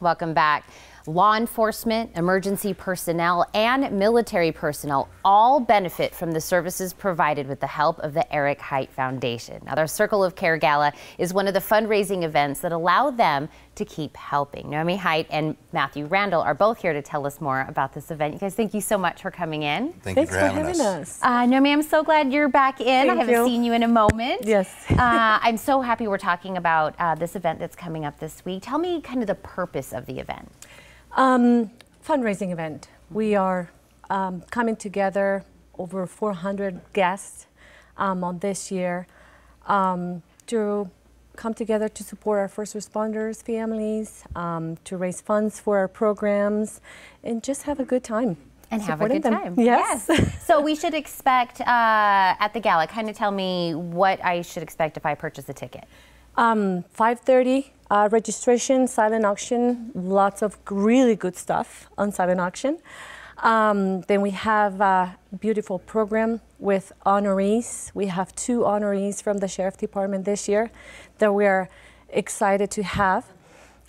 Welcome back. Law enforcement, emergency personnel, and military personnel all benefit from the services provided with the help of the Eric Height Foundation. Now, their Circle of Care Gala is one of the fundraising events that allow them to keep helping. Naomi Height and Matthew Randall are both here to tell us more about this event. You guys, thank you so much for coming in. Thank Thanks you for, for having, having us. us. Uh, Naomi, I'm so glad you're back in. Thank I haven't you. seen you in a moment. Yes. uh, I'm so happy we're talking about uh, this event that's coming up this week. Tell me kind of the purpose of the event. Um, fundraising event. We are um, coming together over 400 guests um, on this year um, to come together to support our first responders, families, um, to raise funds for our programs, and just have a good time and have a good them. time. Yes. yes. so we should expect uh, at the gala. Kind of tell me what I should expect if I purchase a ticket. Um, 5.30, uh, registration, silent auction, lots of really good stuff on silent auction. Um, then we have a beautiful program with honorees. We have two honorees from the Sheriff Department this year that we are excited to have.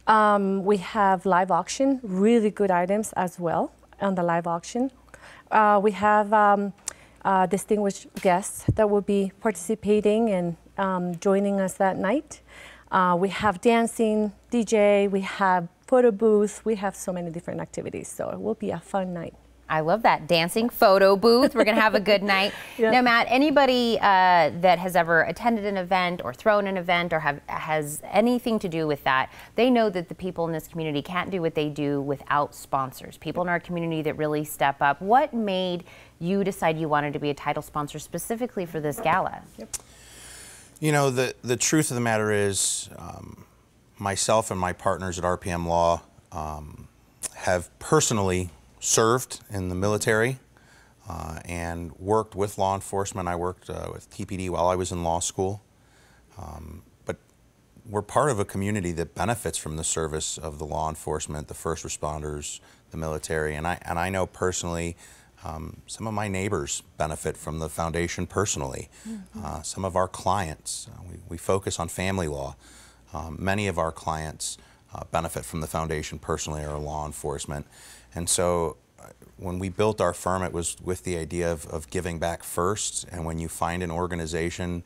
Um, we have live auction, really good items as well on the live auction. Uh, we have um, uh, distinguished guests that will be participating and um, joining us that night. Uh, we have dancing, DJ, we have photo booth, we have so many different activities. So it will be a fun night. I love that dancing photo booth. We're gonna have a good night. yeah. Now, Matt, anybody uh, that has ever attended an event or thrown an event or have has anything to do with that, they know that the people in this community can't do what they do without sponsors. People in our community that really step up. What made you decide you wanted to be a title sponsor specifically for this gala? Yep. You know, the, the truth of the matter is, um, myself and my partners at RPM Law um, have personally served in the military uh, and worked with law enforcement. I worked uh, with TPD while I was in law school. Um, but we're part of a community that benefits from the service of the law enforcement, the first responders, the military. And I, and I know personally um, some of my neighbors benefit from the foundation personally. Mm -hmm. uh, some of our clients, uh, we, we, focus on family law. Um, many of our clients uh, benefit from the foundation personally or law enforcement. And so uh, when we built our firm, it was with the idea of, of giving back first. And when you find an organization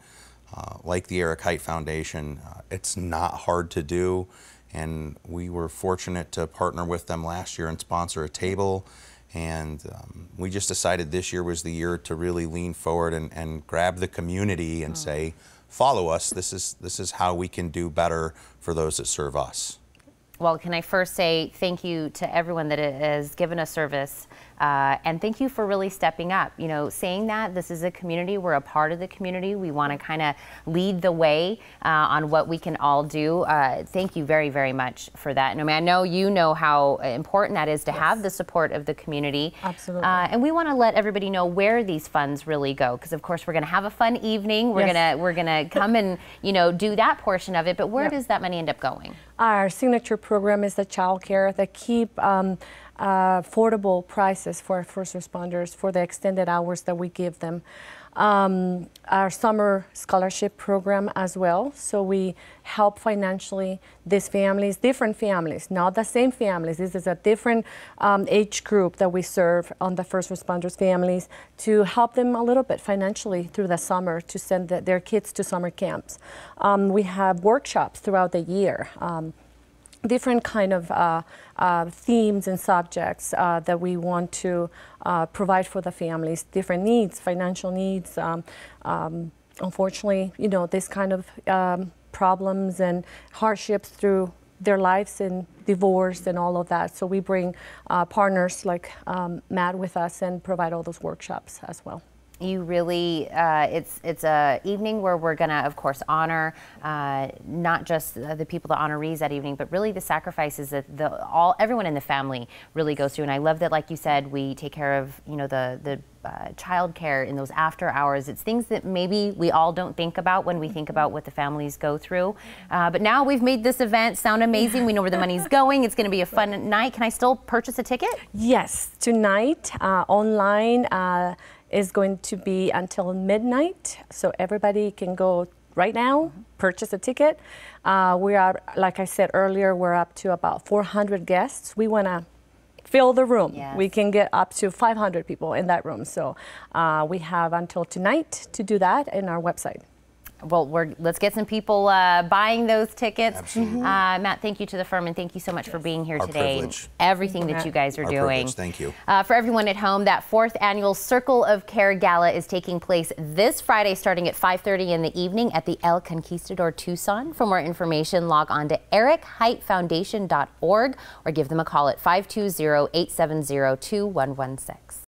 uh, like the Eric Height Foundation, uh, it's not hard to do. And we were fortunate to partner with them last year and sponsor a table and um, we just decided this year was the year to really lean forward and, and grab the community and mm. say, follow us. This is, this is how we can do better for those that serve us. Well, can I first say thank you to everyone that has given us service, uh, and thank you for really stepping up. You know, saying that this is a community, we're a part of the community. We want to kind of lead the way uh, on what we can all do. Uh, thank you very, very much for that. And I mean, I know you know how important that is to yes. have the support of the community. Absolutely. Uh, and we want to let everybody know where these funds really go, because of course we're going to have a fun evening. We're yes. gonna we're gonna come and you know do that portion of it. But where yep. does that money end up going? Our signature program is the child care that keep um, uh, affordable prices for first responders for the extended hours that we give them um, our summer scholarship program as well. So we help financially these families, different families, not the same families. This is a different um, age group that we serve on the first responders families to help them a little bit financially through the summer to send the, their kids to summer camps. Um, we have workshops throughout the year. Um, different kind of uh, uh, themes and subjects uh, that we want to uh, provide for the families, different needs, financial needs. Um, um, unfortunately, you know, this kind of um, problems and hardships through their lives and divorce and all of that. So we bring uh, partners like um, Matt with us and provide all those workshops as well you really uh, it's it's a evening where we're gonna of course honor uh, not just the, the, people the honorees that evening but really the sacrifices that the all everyone in the family really goes through and I love that like you said we take care of you know the the uh, childcare in those after hours. It's things that maybe we all don't think about when we think about what the families go through. Uh, but now we've made this event sound amazing. We know where the money's going. It's going to be a fun night. Can I still purchase a ticket? Yes, tonight uh, online uh, is going to be until midnight, so everybody can go right now, mm-hmm. purchase a ticket. Uh, we are, like I said earlier, we're up to about 400 guests. We want to fill the room. Yes. We can get up to 500 people in that room. So uh, we have until tonight to do that in our website well, we're, let's get some people uh, buying those tickets. Absolutely. Uh, Matt, thank you to the firm, and thank you so much yes. for being here Our today. Privilege. Everything that you guys are Our doing. Privilege. Thank you. Uh, for everyone at home, that fourth annual Circle of Care Gala is taking place this Friday, starting at 5:30 in the evening at the El Conquistador Tucson. For more information, log on to ericheightfoundation.org or give them a call at 520-870-2116.